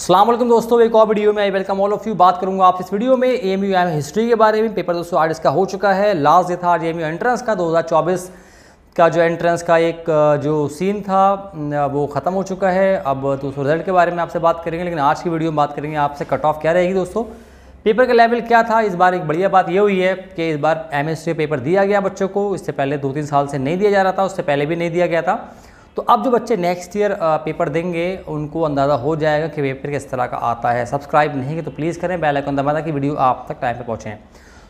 अल्लाम दोस्तों एक और वीडियो में I welcome all of you बात करूंगा आप इस वीडियो में A M U M history के बारे में पेपर दोस्तों आर्ट इसका हो चुका है लास्ट डे था आज एम यू एंट्रेंस का 2024 का जो एंट्रेंस का एक जो सीन था वो ख़त्म हो चुका है अब दोस्तों रिजल्ट के बारे में आपसे बात करेंगे लेकिन आज की वीडियो में बात करेंगे आपसे कट ऑफ क्या रहेगी दोस्तों पेपर का लेवल क्या था इस बार एक बढ़िया बात ये हुई है कि इस बार एम पेपर दिया गया बच्चों को इससे पहले दो तीन साल से नहीं दिया जा रहा था उससे पहले भी नहीं दिया गया था तो अब जो बच्चे नेक्स्ट ईयर पेपर देंगे उनको अंदाज़ा हो जाएगा कि पेपर किस तरह का आता है सब्सक्राइब नहीं है तो प्लीज़ करें बेल आइकन दबा कि वीडियो आप तक टाइम पर पहुँचें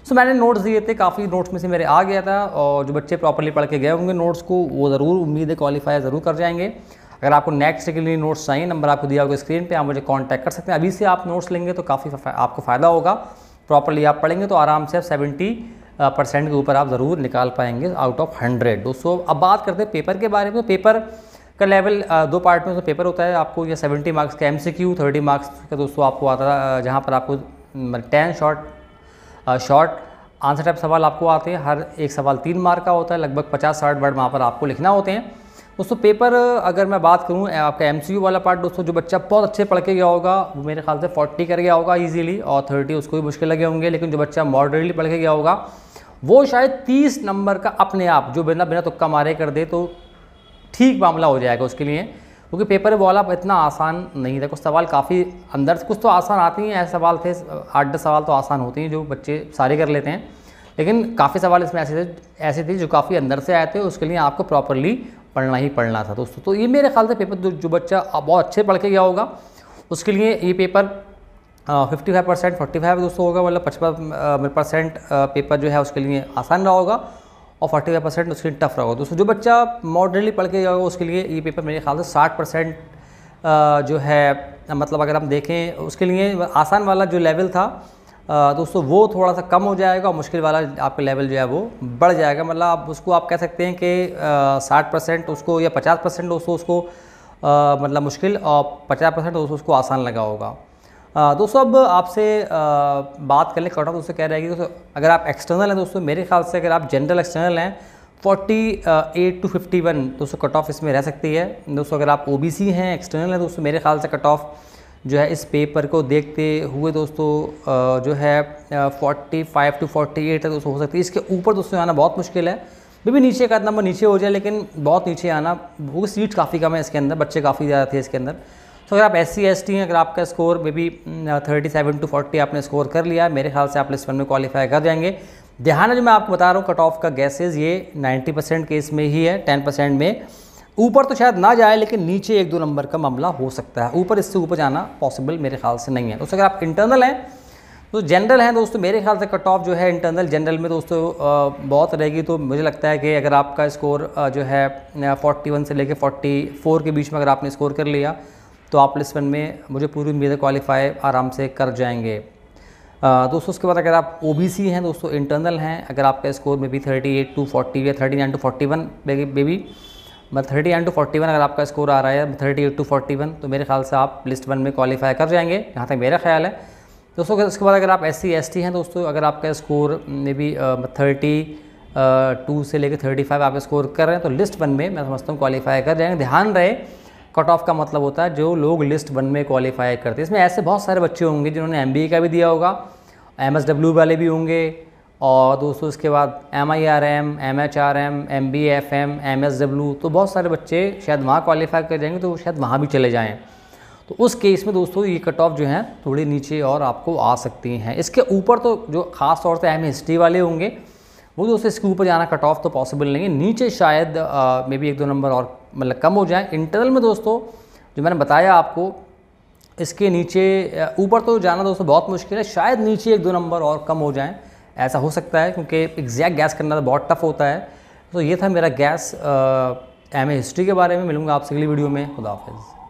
सो so, मैंने नोट्स दिए थे काफ़ी नोट्स में से मेरे आ गया था और जो बच्चे प्रॉपरली पढ़ के गए होंगे नोट्स को वो ज़रूर उम्मीद है क्वालिफाई ज़रूर कर जाएंगे अगर आपको नेक्स्ट के लिए नोट्स चाहिए नंबर आपको दिया होगा स्क्रीन पर आप मुझे कॉन्टैक्ट कर सकते हैं अभी से आप नोट्स लेंगे तो काफ़ी आपको फ़ायदा होगा प्रॉपरली आप पढ़ेंगे तो आराम से आप सेवेंटी परसेंट के ऊपर आप ज़रूर निकाल पाएंगे आउट ऑफ हंड्रेड दोस्तों अब बात करते हैं पेपर के बारे में तो पेपर का लेवल दो पार्ट में तो पेपर होता है आपको या सेवेंटी मार्क्स का M C Q thirty marks का दोस्तों आपको आता था जहाँ पर आपको ten short short answer type सवाल आपको आते हैं हर एक सवाल तीन मार्क का होता है लगभग पचास साठ वर्ड वहाँ पर आपको लिखना होते हैं दोस्तों पेपर अगर मैं बात करूँ आपका एम वाला पार्ट दोस्तों जो बच्चा बहुत अच्छे पढ़ के गया होगा वो मेरे ख्याल से फोर्टी कर गया होगा इजीली और थर्टी उसको भी मुश्किल लगे होंगे लेकिन जो बच्चा मॉडरेटली पढ़ के गया होगा वो शायद तीस नंबर का अपने आप जो बिना बिना तुक्का मारे कर दे तो ठीक मामला हो जाएगा उसके लिए क्योंकि पेपर वाला इतना आसान नहीं था कुछ सवाल काफ़ी अंदर से कुछ तो आसान आती हैं ऐसे सवाल थे आठ दस सवाल तो आसान होते हैं जो बच्चे सारे कर लेते हैं लेकिन काफ़ी सवाल इसमें ऐसे थे ऐसे थे जो काफ़ी अंदर से आए थे उसके लिए आपको प्रॉपरली पढ़ना ही पढ़ना था दोस्तों तो ये मेरे ख्याल से पेपर जो जो बच्चा बहुत अच्छे पढ़ के गया होगा उसके लिए ये paper fifty five percent forty five दोस्तों होगा मतलब पचपन परसेंट पेपर जो है उसके लिए आसान रहा होगा और फोर्टी फाइव परसेंट उसके लिए टफ रहा होगा दोस्तों जो बच्चा मॉडर्नली पढ़ के गया होगा उसके लिए ये पेपर मेरे ख्याल से साठ परसेंट जो है मतलब अगर हम देखें उसके लिए आसान वाला जो लेवल था दोस्तों वो थोड़ा सा कम हो जाएगा और मुश्किल वाला आपका लेवल जो है वो बढ़ जाएगा मतलब आप उसको आप कह सकते हैं कि साठ परसेंट उसको या पचास परसेंट दोस्तों उसको आ, मतलब मुश्किल और पचास परसेंट दोस्तों उसको आसान लगा होगा दोस्तों अब आपसे बात कर लें कट ऑफ दोस्तों कह रहे हैं कि दोस्तों अगर आप एक्सटर्नल हैं दोस्तों मेरे ख्याल से अगर आप जनरल एक्सटर्नल हैं forty eight to fifty one दोस्तों कट ऑफ इसमें रह सकती है दोस्तों अगर आप ओ बी सी हैं एक्सटर्नल हैं दोस्तों मेरे ख्याल से कट ऑफ जो है इस पेपर को देखते हुए दोस्तों जो है 45 टू 48 तक दोस्तों हो सकती है इसके ऊपर दोस्तों आना बहुत मुश्किल है भी भी नीचे का नंबर नीचे हो जाए लेकिन बहुत नीचे आना वो सीट काफ़ी कम है इसके अंदर बच्चे काफ़ी ज़्यादा थे इसके अंदर तो अगर आप एस सी एस टी हैं अगर आपका score may be thirty seven to forty आपने स्कोर कर लिया मेरे ख्याल से आप लिस्ट वन में क्वालिफाई कर जाएंगे ध्यान जो मैं आपको बता रहा हूँ कट ऑफ का गैसेज ये नाइन्टी परसेंट केस में ही है टेन परसेंट में ऊपर तो शायद ना जाए लेकिन नीचे एक दो नंबर का मामला हो सकता है ऊपर इससे ऊपर जाना पॉसिबल मेरे ख्याल से नहीं है दोस्तों अगर आप इंटरनल हैं तो जनरल हैं दोस्तों मेरे ख्याल से कट ऑफ जो है इंटरनल जनरल में दोस्तों बहुत रहेगी तो मुझे लगता है कि अगर आपका स्कोर जो है 41 से लेकर 44 के बीच में अगर आपने स्कोर कर लिया तो आप प्लेसमेंट में मुझे पूरी उम्मीद है क्वालिफाई आराम से कर जाएंगे दोस्तों उसके बाद अगर आप ओ हैं दोस्तों इंटरनल हैं अगर आपका स्कोर में भी थर्टी टू फोर्टी या thirty to forty one maybe मतलब thirty nine to forty one अगर आपका स्कोर आ रहा है thirty eight to forty one तो मेरे ख्याल से आप लिस्ट वन में क्वालिफाई कर जाएंगे जहाँ तक मेरा ख्याल है दोस्तों उसके बाद अगर आप एस सी एस टी हैं दोस्तों अगर आपका score may be thirty two से लेकर थर्टी फाइव आप स्कोर कर रहे हैं तो लिस्ट वन में मैं समझता हूँ क्वालिफाई कर जाएंगे ध्यान रहे कट ऑफ का मतलब होता है जो लोग लिस्ट वन में क्वालिफाई करते हैं इसमें ऐसे बहुत सारे बच्चे होंगे जिन्होंने एम का भी दिया होगा एम वाले भी होंगे और दोस्तों इसके बाद M I R M M H R M M B F M M S W तो बहुत सारे बच्चे शायद वहाँ क्वालिफाई कर जाएंगे तो शायद वहाँ भी चले जाएँ तो उस केस में दोस्तों ये कट ऑफ जो है थोड़ी नीचे और आपको आ सकती हैं इसके ऊपर तो जो ख़ास तौर से अहम हिस्ट्री वाले होंगे वो दोस्तों इसके ऊपर जाना कट ऑफ तो पॉसिबल नहीं है नीचे शायद मे बी एक दो नंबर और मतलब कम हो जाए इंटरनल में दोस्तों जो मैंने बताया आपको इसके नीचे ऊपर तो जाना दोस्तों बहुत मुश्किल है शायद नीचे एक दो नंबर और कम हो जाएँ ऐसा हो सकता है क्योंकि एग्जैक्ट गैस करना तो बहुत टफ होता है तो ये था मेरा गैस एम हिस्ट्री के बारे में मिलूँगा आपसे अगली वीडियो में खुदाफिज